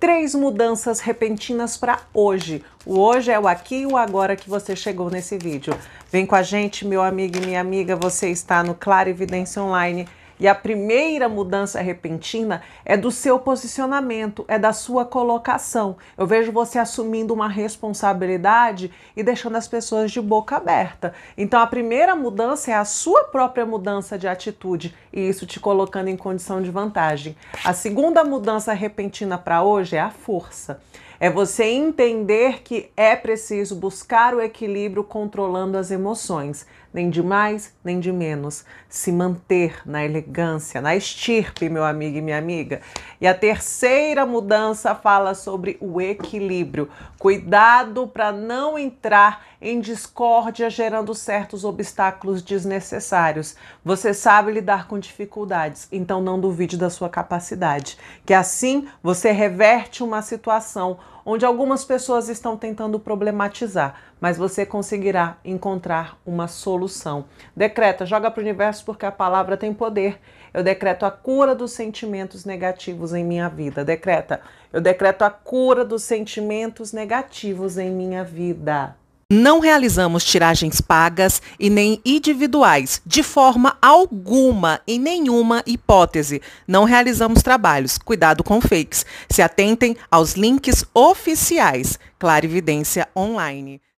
três mudanças repentinas para hoje. O hoje é o aqui e o agora que você chegou nesse vídeo. Vem com a gente, meu amigo e minha amiga, você está no Clara Evidência Online e a primeira mudança repentina é do seu posicionamento, é da sua colocação. Eu vejo você assumindo uma responsabilidade e deixando as pessoas de boca aberta. Então a primeira mudança é a sua própria mudança de atitude e isso te colocando em condição de vantagem. A segunda mudança repentina para hoje é a força. É você entender que é preciso buscar o equilíbrio controlando as emoções, nem de mais, nem de menos. Se manter na elegância, na estirpe, meu amigo e minha amiga. E a terceira mudança fala sobre o equilíbrio. Cuidado para não entrar em discórdia gerando certos obstáculos desnecessários. Você sabe lidar com dificuldades, então não duvide da sua capacidade, que assim você reverte uma situação onde algumas pessoas estão tentando problematizar, mas você conseguirá encontrar uma solução. Decreta, joga para o universo porque a palavra tem poder. Eu decreto a cura dos sentimentos negativos em minha vida. Decreta, eu decreto a cura dos sentimentos negativos em minha vida. Não realizamos tiragens pagas e nem individuais, de forma alguma, em nenhuma hipótese. Não realizamos trabalhos. Cuidado com fakes. Se atentem aos links oficiais. Clarividência Online.